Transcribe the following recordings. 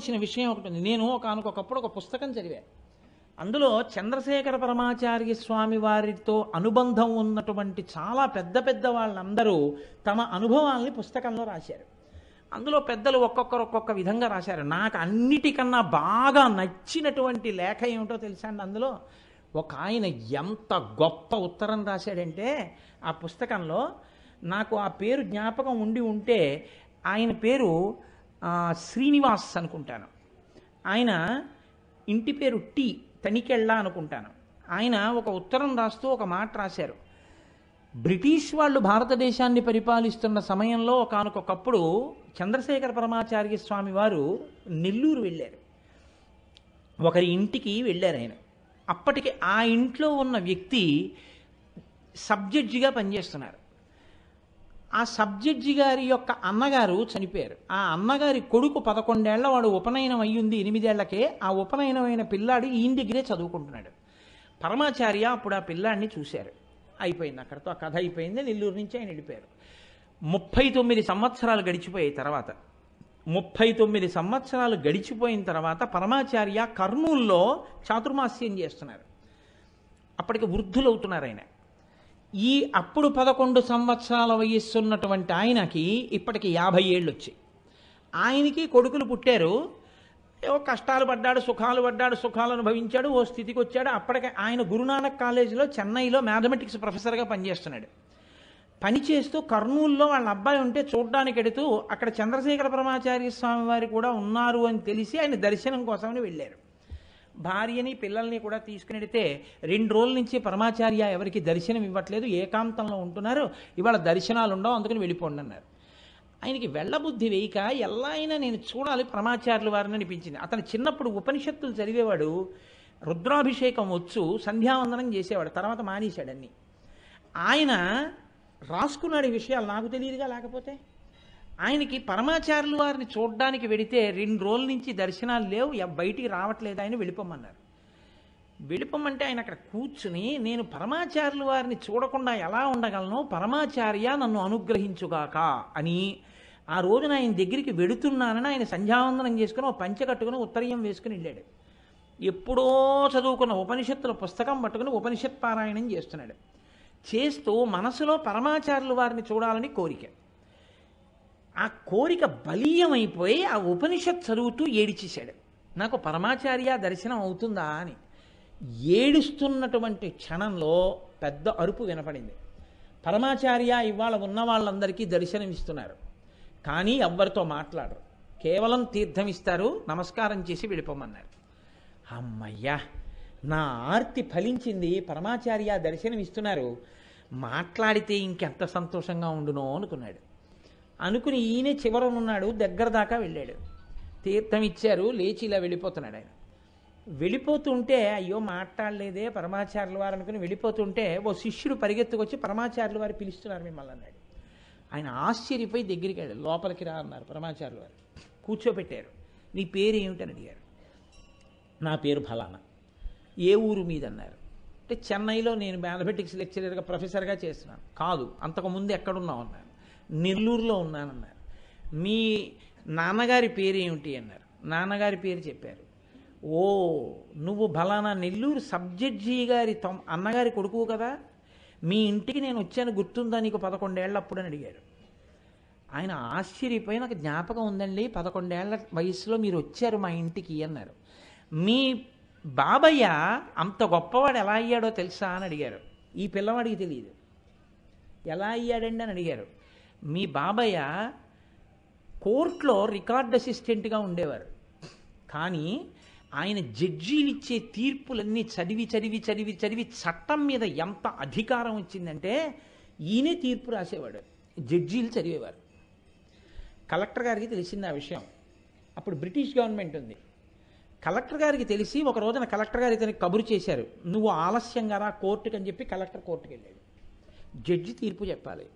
ఇచ్చిన విషయం ఒకటి ఉంది నేను ఒకనకొకప్పుడు ఒక పుస్తకం చదివాను అందులో చంద్రశేఖర పరమాచార్య స్వామి వారితో అనుబంధం ఉన్నటువంటి చాలా పెద్ద పెద్ద వాళ్ళందరూ తమ అనుభవాల్ని పుస్తకంలో రాశారు అందులో పెద్దలు ఒక్కొక్కరు ఒక్కొక్క విధంగా రాశారు నాకు అన్నిటికన్నా బాగా నచ్చినటువంటి లేఖ ఏమిటో తెలుసా అండి అందులో ఒక ఆయన ఎంత గొప్ప ఉత్తరం రాశాడంటే ఆ పుస్తకంలో నాకు ఆ పేరు జ్ఞాపకం ఉండి ఉంటే ఆయన పేరు శ్రీనివాస్ అనుకుంటాను ఆయన ఇంటి పేరు టీ తనికెళ్ళ అనుకుంటాను ఆయన ఒక ఉత్తరం రాస్తూ ఒక మాట రాశారు బ్రిటిష్ వాళ్ళు భారతదేశాన్ని పరిపాలిస్తున్న సమయంలో ఒకనకొకప్పుడు చంద్రశేఖర పరమాచార్య స్వామి వారు నెల్లూరు వెళ్ళారు ఒకరి ఇంటికి వెళ్ళారు ఆయన అప్పటికి ఆ ఇంట్లో ఉన్న వ్యక్తి సబ్జడ్జిగా పనిచేస్తున్నారు ఆ సబ్జడ్జి గారి యొక్క అన్నగారు చనిపోయారు ఆ అన్నగారి కొడుకు పదకొండేళ్ల వాడు ఉపనయనం అయ్యింది ఎనిమిదేళ్లకే ఆ ఉపనయనమైన పిల్లాడు ఈయన దగ్గరే చదువుకుంటున్నాడు పరమాచార్య అప్పుడు ఆ పిల్లాడిని చూశారు అయిపోయింది అక్కడతో ఆ కథ అయిపోయింది నెల్లూరు నుంచి ఆయన వెళ్ళిపోయారు ముప్పై తొమ్మిది సంవత్సరాలు గడిచిపోయాయి తర్వాత ముప్పై తొమ్మిది సంవత్సరాలు గడిచిపోయిన తర్వాత పరమాచార్య కర్నూల్లో చాతుర్మాస్యం చేస్తున్నారు అప్పటికి వృద్ధులవుతున్నారు ఆయన ఈ అప్పుడు పదకొండు సంవత్సరాల వయస్సున్నటువంటి ఆయనకి ఇప్పటికి యాభై ఏళ్ళు వచ్చాయి ఆయనకి కొడుకులు పుట్టారు ఏవో కష్టాలు పడ్డాడు సుఖాలు పడ్డాడు సుఖాలు అనుభవించాడు ఓ స్థితికి వచ్చాడు అప్పటికే ఆయన గురునానక్ కాలేజీలో చెన్నైలో మ్యాథమెటిక్స్ ప్రొఫెసర్గా పనిచేస్తున్నాడు పనిచేస్తూ కర్నూల్లో వాళ్ళ అబ్బాయి ఉంటే చూడ్డానికి ఎడుతూ అక్కడ చంద్రశేఖర బ్రహ్మాచార్య స్వామి వారు కూడా ఉన్నారు అని తెలిసి ఆయన దర్శనం కోసమని వెళ్ళారు భార్యని పిల్లల్ని కూడా తీసుకుని వెడితే రెండు రోజుల నుంచి పరమాచార్య ఎవరికి దర్శనం ఇవ్వట్లేదు ఏకాంతంలో ఉంటున్నారు ఇవాళ దర్శనాలు ఉండవు అందుకని వెళ్ళిపోండి అన్నారు ఆయనకి వెళ్ళబుద్ధి వేయక ఎలా అయినా నేను చూడాలి పరమాచార్యుల వారిని అనిపించింది అతను చిన్నప్పుడు ఉపనిషత్తులు చదివేవాడు రుద్రాభిషేకం వచ్చు సంధ్యావందనం చేసేవాడు తర్వాత మానేశాడన్నీ ఆయన రాసుకున్నాడు ఈ విషయాలు నాకు తెలియదుగా లేకపోతే ఆయనకి పరమాచార్యులు వారిని చూడడానికి వెడితే రెండు రోజుల నుంచి దర్శనాలు లేవు బయటికి రావట్లేదు ఆయన వెళ్ళిపోమన్నారు వెళ్ళిపోమంటే ఆయన అక్కడ కూర్చుని నేను పరమాచారులు వారిని చూడకుండా ఎలా ఉండగలను పరమాచార్య నన్ను అనుగ్రహించుగాక అని ఆ రోజున ఆయన దగ్గరికి వెడుతున్నానని ఆయన సంధ్యావందనం చేసుకుని ఓ పంచె కట్టుకుని ఉత్తరీయం వేసుకుని వెళ్ళాడు ఎప్పుడో చదువుకున్న ఉపనిషత్తుల పుస్తకం పట్టుకుని ఉపనిషత్ పారాయణం చేస్తున్నాడు చేస్తూ మనసులో పరమాచార్యుల వారిని చూడాలని కోరిక ఆ కోరిక బలీయమైపోయి ఆ ఉపనిషత్ చదువుతూ ఏడిచేశాడు నాకు పరమాచార్య దర్శనం అవుతుందా అని ఏడుస్తున్నటువంటి క్షణంలో పెద్ద అరుపు వినపడింది పరమాచార్య ఇవాళ ఉన్న వాళ్ళందరికీ దర్శనమిస్తున్నారు కానీ ఎవ్వరితో మాట్లాడరు కేవలం తీర్థం ఇస్తారు నమస్కారం చేసి వెళ్ళిపోమన్నారు అమ్మయ్యా నా ఆర్తి ఫలించింది పరమాచార్య దర్శనమిస్తున్నారు మాట్లాడితే ఇంకెంత సంతోషంగా ఉండునో అనుకున్నాడు అనుకుని ఈయనే చివరనున్నాడు దగ్గర దాకా వెళ్ళాడు తీర్థం ఇచ్చారు లేచి ఇలా వెళ్ళిపోతున్నాడు ఆయన వెళ్ళిపోతుంటే అయ్యో మాట్లాడలేదే పరమాచార్యుల వారు అనుకుని వెళ్ళిపోతుంటే ఓ శిష్యుడు పరిగెత్తుకొచ్చి పరమాచార్యుల వారు పిలుస్తున్నారు మిమ్మల్ని అన్నాడు ఆయన ఆశ్చర్యపోయి దగ్గరికి వెళ్ళాడు లోపలికి రా అన్నారు పరమాచార్యుల వారు కూర్చోబెట్టారు నీ పేరు ఏమిటని అడిగారు నా పేరు ఫలానా ఏ ఊరు మీద అన్నారు అంటే చెన్నైలో నేను మ్యాథమెటిక్స్ లెక్చరర్గా ప్రొఫెసర్గా చేస్తున్నాను కాదు అంతకుముందు ఎక్కడున్నావు అన్నారు నెల్లూరులో ఉన్నానన్నారు మీ నాన్నగారి పేరు ఏమిటి అన్నారు నాన్నగారి పేరు చెప్పారు ఓ నువ్వు బలానా నెల్లూరు సబ్జడ్జి గారి తమ్ అన్నగారి కొడుకు కదా మీ ఇంటికి నేను వచ్చాను గుర్తుందా నీకు పదకొండేళ్ళ అప్పుడు అని అడిగారు ఆయన ఆశ్చర్యపోయి నాకు జ్ఞాపకం ఉందండి పదకొండేళ్ల వయసులో మీరు వచ్చారు మా ఇంటికి అన్నారు మీ బాబయ్య అంత గొప్పవాడు ఎలా అయ్యాడో తెలుసా అని అడిగారు ఈ పిల్లవాడికి తెలియదు ఎలా అయ్యాడండి అని అడిగారు మీ బాబయ్య కోర్టులో రికార్డ్ అసిస్టెంట్గా ఉండేవారు కానీ ఆయన జడ్జీలు ఇచ్చే తీర్పులన్నీ చదివి చదివి చదివి చదివి చట్టం మీద ఎంత అధికారం వచ్చిందంటే ఈయనే తీర్పు రాసేవాడు జడ్జీలు చదివేవారు కలెక్టర్ గారికి తెలిసింది ఆ విషయం అప్పుడు బ్రిటిష్ గవర్నమెంట్ ఉంది కలెక్టర్ గారికి తెలిసి ఒక రోజున కలెక్టర్ గారు ఇతనికి కబురు చేశారు నువ్వు ఆలస్యంగా రా కోర్టుకు అని చెప్పి కలెక్టర్ కోర్టుకు వెళ్ళాడు జడ్జి తీర్పు చెప్పాలి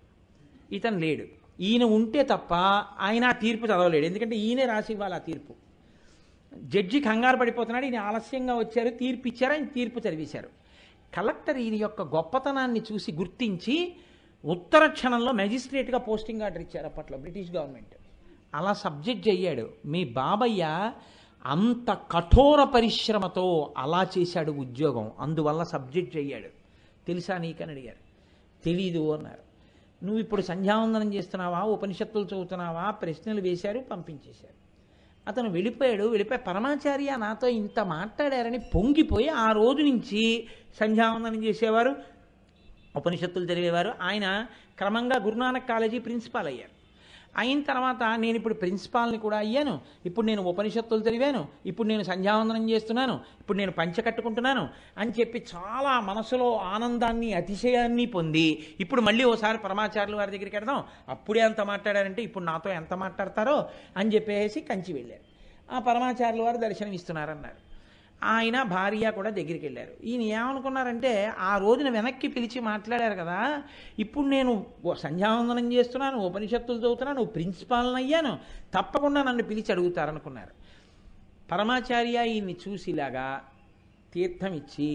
ఇతను లేడు ఈయన ఉంటే తప్ప ఆయన ఆ తీర్పు చదవలేడు ఎందుకంటే ఈయనే రాసి ఇవ్వాలి ఆ తీర్పు జడ్జి కంగారు పడిపోతున్నాడు ఈయన ఆలస్యంగా వచ్చారు తీర్పు ఇచ్చారు ఆయన తీర్పు చదివేశారు కలెక్టర్ ఈయన యొక్క గొప్పతనాన్ని చూసి గుర్తించి ఉత్తర క్షణంలో మెజిస్ట్రేట్గా పోస్టింగ్ ఆర్డర్ ఇచ్చారు అప్పట్లో బ్రిటిష్ గవర్నమెంట్ అలా సబ్జెక్ట్ అయ్యాడు మీ బాబయ్య అంత కఠోర పరిశ్రమతో అలా చేశాడు ఉద్యోగం అందువల్ల సబ్జెక్ట్ అయ్యాడు తెలుసా నీకని అడిగారు తెలీదు అన్నారు నువ్వు ఇప్పుడు సంధ్యావందనం చేస్తున్నావా ఉపనిషత్తులు చదువుతున్నావా ప్రశ్నలు వేశారు పంపించేశారు అతను వెళ్ళిపోయాడు వెళ్ళిపోయి పరమాచార్య నాతో ఇంత మాట్లాడారని పొంగిపోయి ఆ రోజు నుంచి సంధ్యావందనం చేసేవారు ఉపనిషత్తులు జరిగేవారు ఆయన క్రమంగా గురునానక్ కాలేజీ ప్రిన్సిపాల్ అయ్యారు అయిన తర్వాత నేను ఇప్పుడు ప్రిన్సిపాల్ని కూడా అయ్యాను ఇప్పుడు నేను ఉపనిషత్తులు తెలివాను ఇప్పుడు నేను సంధ్యావందనం చేస్తున్నాను ఇప్పుడు నేను పంచ కట్టుకుంటున్నాను అని చెప్పి చాలా మనసులో ఆనందాన్ని అతిశయాన్ని పొంది ఇప్పుడు మళ్ళీ ఓసారి పరమాచార్యులు వారి దగ్గరికి వెళ్దాం అప్పుడే అంత మాట్లాడారంటే ఇప్పుడు నాతో ఎంత మాట్లాడతారో అని చెప్పేసి కంచి వెళ్ళారు ఆ పరమాచారులు వారు దర్శనం ఇస్తున్నారన్నారు ఆయన భార్య కూడా దగ్గరికి వెళ్ళారు ఈయన ఏమనుకున్నారంటే ఆ రోజున వెనక్కి పిలిచి మాట్లాడారు కదా ఇప్పుడు నేను సంధ్యావందనం చేస్తున్నాను ఉపనిషత్తులు చదువుతున్నాను ప్రిన్సిపాల్ని అయ్యాను తప్పకుండా నన్ను పిలిచి అడుగుతారనుకున్నారు పరమాచార్య ఈయన్ని చూసిలాగా తీర్థం ఇచ్చి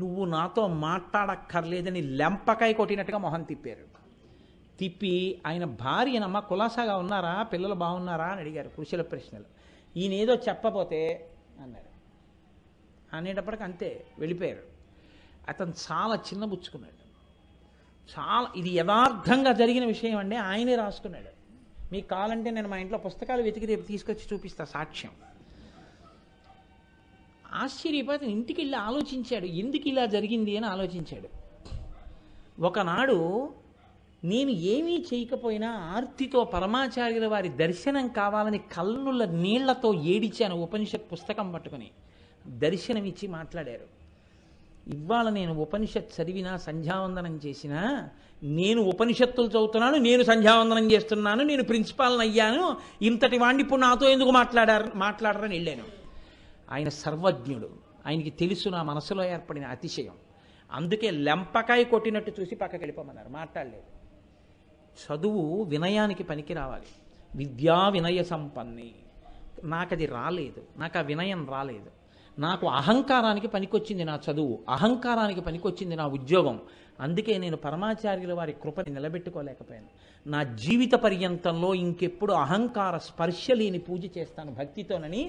నువ్వు నాతో మాట్లాడక్కర్లేదని లెంపకాయ కొట్టినట్టుగా మొహం తిప్పారు తిప్పి ఆయన భార్యనమ్మ కులాసాగా ఉన్నారా పిల్లలు బాగున్నారా అని అడిగారు కృషుల ప్రశ్నలు ఈయనేదో చెప్పబోతే అన్నారు అనేటప్పటికి అంతే వెళ్ళిపోయారు అతను చాలా చిన్న పుచ్చుకున్నాడు చాలా ఇది యథార్థంగా జరిగిన విషయం అండి ఆయనే రాసుకున్నాడు మీకు కావాలంటే నేను మా ఇంట్లో పుస్తకాలు వెతికి రేపు తీసుకొచ్చి చూపిస్తా సాక్ష్యం ఆశ్చర్యపోతే ఇంటికి వెళ్ళి ఆలోచించాడు ఎందుకు ఇలా జరిగింది అని ఆలోచించాడు ఒకనాడు నేను ఏమీ చేయకపోయినా ఆర్తితో పరమాచార్యుల వారి దర్శనం కావాలని కల్లుల నీళ్లతో ఏడిచాను ఉపనిషత్ పుస్తకం పట్టుకుని దర్శనమిచ్చి మాట్లాడారు ఇవాళ నేను ఉపనిషత్ చదివినా సంధ్యావందనం చేసినా నేను ఉపనిషత్తులు చదువుతున్నాను నేను సంధ్యావందనం చేస్తున్నాను నేను ప్రిన్సిపాల్ని అయ్యాను ఇంతటి వాణ్ణి ఇప్పుడు నాతో ఎందుకు మాట్లాడారు మాట్లాడరని వెళ్ళాను ఆయన సర్వజ్ఞుడు ఆయనకి తెలుసు నా మనసులో ఏర్పడిన అతిశయం అందుకే లెంపకాయ కొట్టినట్టు చూసి పక్కకి వెళ్ళిపోమన్నారు మాట్లాడలేదు చదువు వినయానికి పనికి రావాలి విద్యా వినయ సంపన్ని నాకు అది రాలేదు నాకు ఆ వినయం రాలేదు నాకు అహంకారానికి పనికొచ్చింది నా చదువు అహంకారానికి పనికొచ్చింది నా ఉద్యోగం అందుకే నేను పరమాచార్యుల వారి కృపని నిలబెట్టుకోలేకపోయాను నా జీవిత పర్యంతంలో ఇంకెప్పుడు అహంకార స్పర్శ లేని పూజ చేస్తాను భక్తితోనని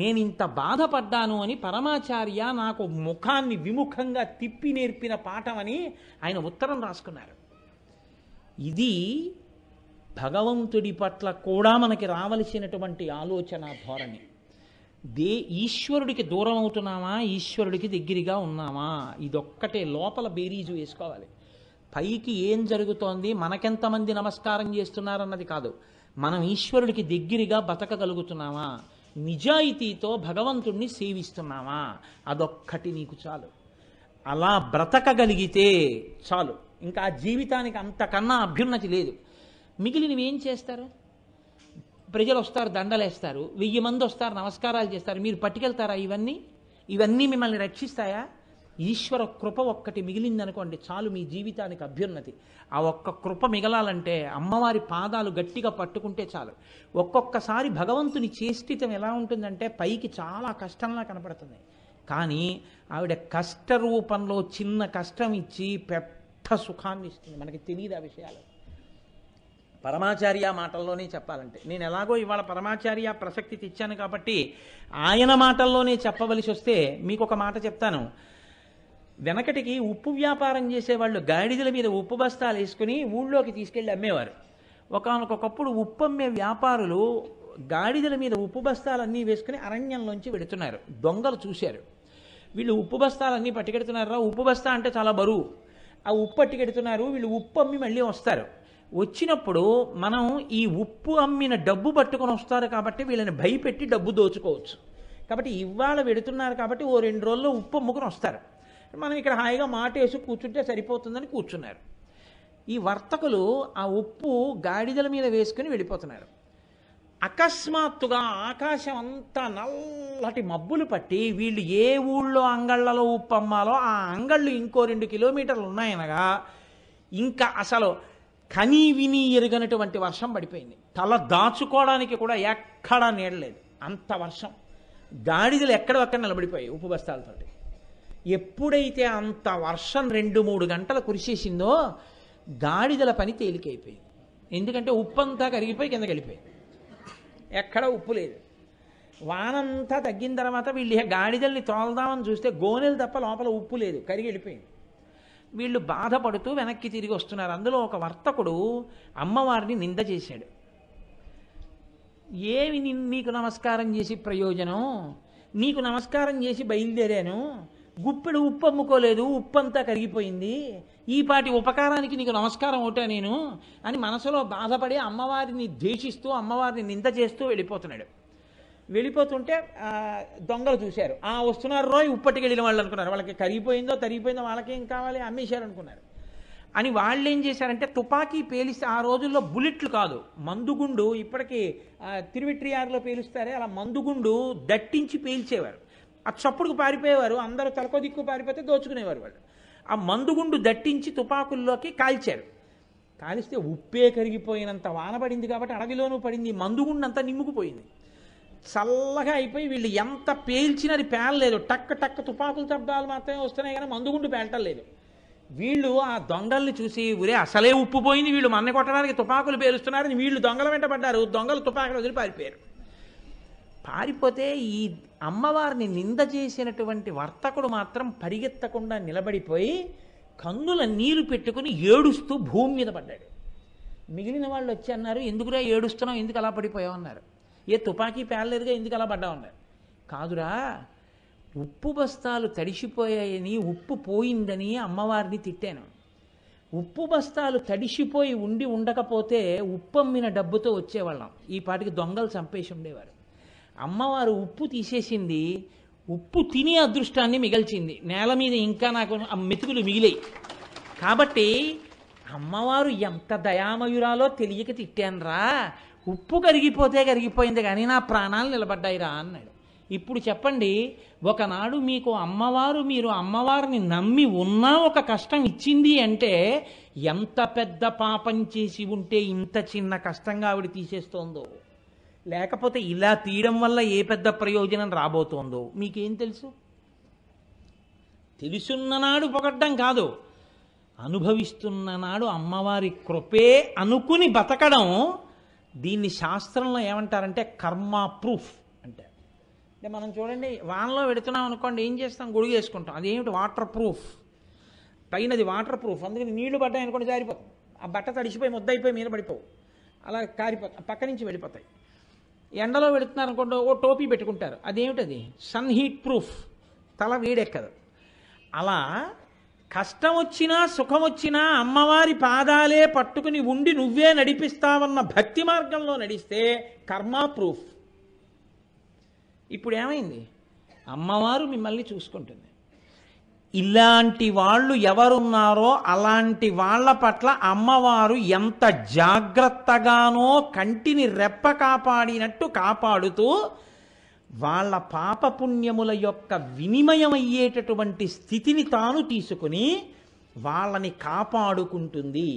నేను ఇంత బాధపడ్డాను అని పరమాచార్య నాకు ముఖాన్ని విముఖంగా తిప్పి నేర్పిన పాఠం అని ఆయన ఉత్తరం రాసుకున్నారు ఇది భగవంతుడి పట్ల కూడా మనకి రావలసినటువంటి ఆలోచన ధోరణి దే ఈశ్వరుడికి దూరం అవుతున్నామా ఈశ్వరుడికి దగ్గరగా ఉన్నామా ఇదొక్కటే లోపల బేరీజు వేసుకోవాలి పైకి ఏం జరుగుతోంది మనకెంతమంది నమస్కారం చేస్తున్నారన్నది కాదు మనం ఈశ్వరుడికి దగ్గరగా బతకగలుగుతున్నామా నిజాయితీతో భగవంతుణ్ణి సేవిస్తున్నామా అదొక్కటి నీకు చాలు అలా బ్రతకగలిగితే చాలు ఇంకా జీవితానికి అంతకన్నా అభ్యున్నతి లేదు మిగిలినవి ఏం చేస్తారు ప్రజలు వస్తారు దండలేస్తారు వెయ్యి మంది వస్తారు నమస్కారాలు చేస్తారు మీరు పట్టుకెళ్తారా ఇవన్నీ ఇవన్నీ మిమ్మల్ని రక్షిస్తాయా ఈశ్వర కృప ఒక్కటి మిగిలిందనుకోండి చాలు మీ జీవితానికి అభ్యున్నతి ఆ ఒక్క కృప మిగలాలంటే అమ్మవారి పాదాలు గట్టిగా పట్టుకుంటే చాలు ఒక్కొక్కసారి భగవంతుని చేష్టితం ఎలా ఉంటుందంటే పైకి చాలా కష్టంలా కనపడుతుంది కానీ ఆవిడ కష్ట రూపంలో చిన్న కష్టం ఇచ్చి పెద్ద సుఖాన్ని ఇస్తుంది మనకి తెలియదు ఆ విషయాలు పరమాచార్య మాటల్లోనే చెప్పాలంటే నేను ఎలాగో ఇవాళ పరమాచార్య ప్రసక్తి తెచ్చాను కాబట్టి ఆయన మాటల్లోనే చెప్పవలసి వస్తే మీకు ఒక మాట చెప్తాను వెనకటికి ఉప్పు వ్యాపారం చేసేవాళ్ళు గాడిదల మీద ఉప్పు బస్తాలు వేసుకుని ఊళ్ళోకి తీసుకెళ్ళి అమ్మేవారు ఒకనకొకప్పుడు ఉప్పు అమ్మే వ్యాపారులు గాడిదల మీద ఉప్పు బస్తాలన్నీ వేసుకుని అరణ్యంలోంచి పెడుతున్నారు దొంగలు చూశారు వీళ్ళు ఉప్పు బస్తాలన్నీ పట్టుకెడుతున్నారా ఉప్పు బస్తా అంటే చాలా బరువు ఆ ఉప్పు పట్టుకెడుతున్నారు వీళ్ళు ఉప్పు అమ్మి మళ్ళీ వస్తారు వచ్చినప్పుడు మనం ఈ ఉప్పు అమ్మిన డబ్బు పట్టుకొని వస్తారు కాబట్టి వీళ్ళని భయపెట్టి డబ్బు దోచుకోవచ్చు కాబట్టి ఇవాళ వెడుతున్నారు కాబట్టి ఓ రెండు రోజుల్లో ఉప్పు అమ్ముకుని వస్తారు మనం ఇక్కడ హాయిగా మాట వేసి కూర్చుంటే సరిపోతుందని కూర్చున్నారు ఈ వర్తకులు ఆ ఉప్పు గాడిదల మీద వేసుకుని వెళ్ళిపోతున్నారు అకస్మాత్తుగా ఆకాశం అంతా నల్లటి మబ్బులు పట్టి వీళ్ళు ఏ ఊళ్ళో అంగళ్ళలో ఉప్పు అమ్మాలో ఆ అంగళ్ళు ఇంకో రెండు కిలోమీటర్లు ఉన్నాయనగా ఇంకా అసలు కనీ విని ఎరుగనటువంటి వర్షం పడిపోయింది తల దాచుకోవడానికి కూడా ఎక్కడా నీడలేదు అంత వర్షం గాడిదలు ఎక్కడొక్కడ నిలబడిపోయాయి ఉప్పు బస్తాలతోటి ఎప్పుడైతే అంత వర్షం రెండు మూడు గంటలు కురిసేసిందో గాడిదల పని తేలికైపోయింది ఎందుకంటే ఉప్పు అంతా కరిగిపోయి కింద కలిపోయింది ఎక్కడ ఉప్పు లేదు వానంతా తగ్గిన తర్వాత వీళ్ళు గాడిదల్ని తోలదామని చూస్తే గోనెలు తప్ప లోపల ఉప్పు లేదు కరిగి వెళ్ళిపోయింది వీళ్ళు బాధపడుతూ వెనక్కి తిరిగి వస్తున్నారు అందులో ఒక వర్తకుడు అమ్మవారిని నింద చేశాడు ఏమి నీకు నమస్కారం చేసి ప్రయోజనం నీకు నమస్కారం చేసి బయలుదేరాను గుప్పెడు ఉప్పు అమ్ముకోలేదు ఉప్పు అంతా కరిగిపోయింది ఈ పాటి ఉపకారానికి నీకు నమస్కారం ఒకటా నేను అని మనసులో బాధపడి అమ్మవారిని ద్వేషిస్తూ అమ్మవారిని నింద చేస్తూ వెళ్ళిపోతున్నాడు వెళ్ళిపోతుంటే దొంగలు చూశారు ఆ వస్తున్నారు రోయ్ ఉప్పటికి వెళ్ళిన వాళ్ళు అనుకున్నారు వాళ్ళకి కరిగిపోయిందో తరిగిపోయిందో వాళ్ళకేం కావాలి అమ్మేశారు అనుకున్నారు అని వాళ్ళు ఏం చేశారంటే తుపాకీ పేలిస్తే ఆ రోజుల్లో బుల్లెట్లు కాదు మందుగుండు ఇప్పటికీ తిరువిట్రియార్లో పేలుస్తారే అలా మందుగుండు దట్టించి పేల్చేవారు ఆ చప్పుడుకు పారిపోయేవారు అందరూ తలకో దిక్కు పారిపోతే దోచుకునేవారు వాళ్ళు ఆ మందుగుండు దట్టించి తుపాకుల్లోకి కాల్చారు కాలిస్తే ఉప్పే కరిగిపోయినంత వాన పడింది కాబట్టి అడవిలోనూ పడింది మందుగుండంతా నిమ్ముకుపోయింది చల్లగా అయిపోయి వీళ్ళు ఎంత పేల్చినా అది పేలలేదు టక్ టక్ తుపాకులు శబ్దాలు మాత్రమే వస్తున్నాయి కానీ మందుగుండు పేలటం లేదు వీళ్ళు ఆ దొంగల్ని చూసి ఊరే అసలే ఉప్పుపోయింది వీళ్ళు మన్న కొట్టడానికి తుపాకులు పేలుస్తున్నారని వీళ్ళు దొంగల వెంట పడ్డారు దొంగలు తుపాకులు వదిలి పారిపోయారు పారిపోతే ఈ అమ్మవారిని నింద చేసినటువంటి వర్తకుడు మాత్రం పరిగెత్తకుండా నిలబడిపోయి కన్నుల నీరు పెట్టుకుని ఏడుస్తూ భూమి మీద పడ్డాడు మిగిలిన వాళ్ళు వచ్చి అన్నారు ఎందుకురా ఏడుస్తున్నావు ఎందుకు అలా పడిపోయావు అన్నారు ఏ తుపాకీ పేలలేదుగా ఎందుకు అలా పడ్డా ఉన్నారు కాదురా ఉప్పు బస్తాలు తడిసిపోయాయని ఉప్పు పోయిందని అమ్మవారిని తిట్టాను ఉప్పు బస్తాలు తడిసిపోయి ఉండి ఉండకపోతే ఉప్పమ్మిన డబ్బుతో వచ్చేవాళ్ళం ఈ పాటికి దొంగలు చంపేసి ఉండేవారు అమ్మవారు ఉప్పు తీసేసింది ఉప్పు తిని అదృష్టాన్ని మిగల్చింది నేల మీద ఇంకా నాకు మెతుకులు మిగిలాయి కాబట్టి అమ్మవారు ఎంత దయామయురాలో తెలియక రా ఉప్పు కరిగిపోతే కరిగిపోయింది కానీ నా ప్రాణాలు నిలబడ్డాయిరా అన్నాడు ఇప్పుడు చెప్పండి ఒకనాడు మీకు అమ్మవారు మీరు అమ్మవారిని నమ్మి ఉన్నా ఒక కష్టం ఇచ్చింది అంటే ఎంత పెద్ద పాపం చేసి ఉంటే ఇంత చిన్న కష్టంగా ఆవిడ తీసేస్తోందో లేకపోతే ఇలా తీయడం వల్ల ఏ పెద్ద ప్రయోజనం రాబోతోందో మీకేం తెలుసు తెలుసున్ననాడు పొగడ్డం కాదు అనుభవిస్తున్ననాడు అమ్మవారి కృపే అనుకుని బతకడం దీన్ని శాస్త్రంలో ఏమంటారంటే కర్మ ప్రూఫ్ అంటే అంటే మనం చూడండి వానలో పెడుతున్నాం అనుకోండి ఏం చేస్తాం గొడుగు చేసుకుంటాం అదేమిటి వాటర్ ప్రూఫ్ పైనది వాటర్ ప్రూఫ్ అందుకని నీళ్లు పడ్డాయి అనుకోండి జారిపోతాం ఆ బట్ట తడిచిపోయి ముద్దయిపోయి మీద పడిపోవు అలా కారిపోతాయి పక్క నుంచి వెళ్ళిపోతాయి ఎండలో పెడుతున్నారు అనుకోండి ఓ టోపీ పెట్టుకుంటారు అదేమిటది సన్ హీట్ ప్రూఫ్ తల వేడెక్కదు అలా కష్టం వచ్చినా సుఖం వచ్చినా అమ్మవారి పాదాలే పట్టుకుని ఉండి నువ్వే నడిపిస్తావన్న భక్తి మార్గంలో నడిస్తే కర్మా ప్రూఫ్ ఇప్పుడు ఏమైంది అమ్మవారు మిమ్మల్ని చూసుకుంటుంది ఇలాంటి వాళ్ళు ఎవరున్నారో అలాంటి వాళ్ళ పట్ల అమ్మవారు ఎంత జాగ్రత్తగానో కంటిని రెప్ప కాపాడినట్టు కాపాడుతూ వాళ్ళ పాపపుణ్యముల యొక్క వినిమయమయ్యేటటువంటి స్థితిని తాను తీసుకుని వాళ్ళని కాపాడుకుంటుంది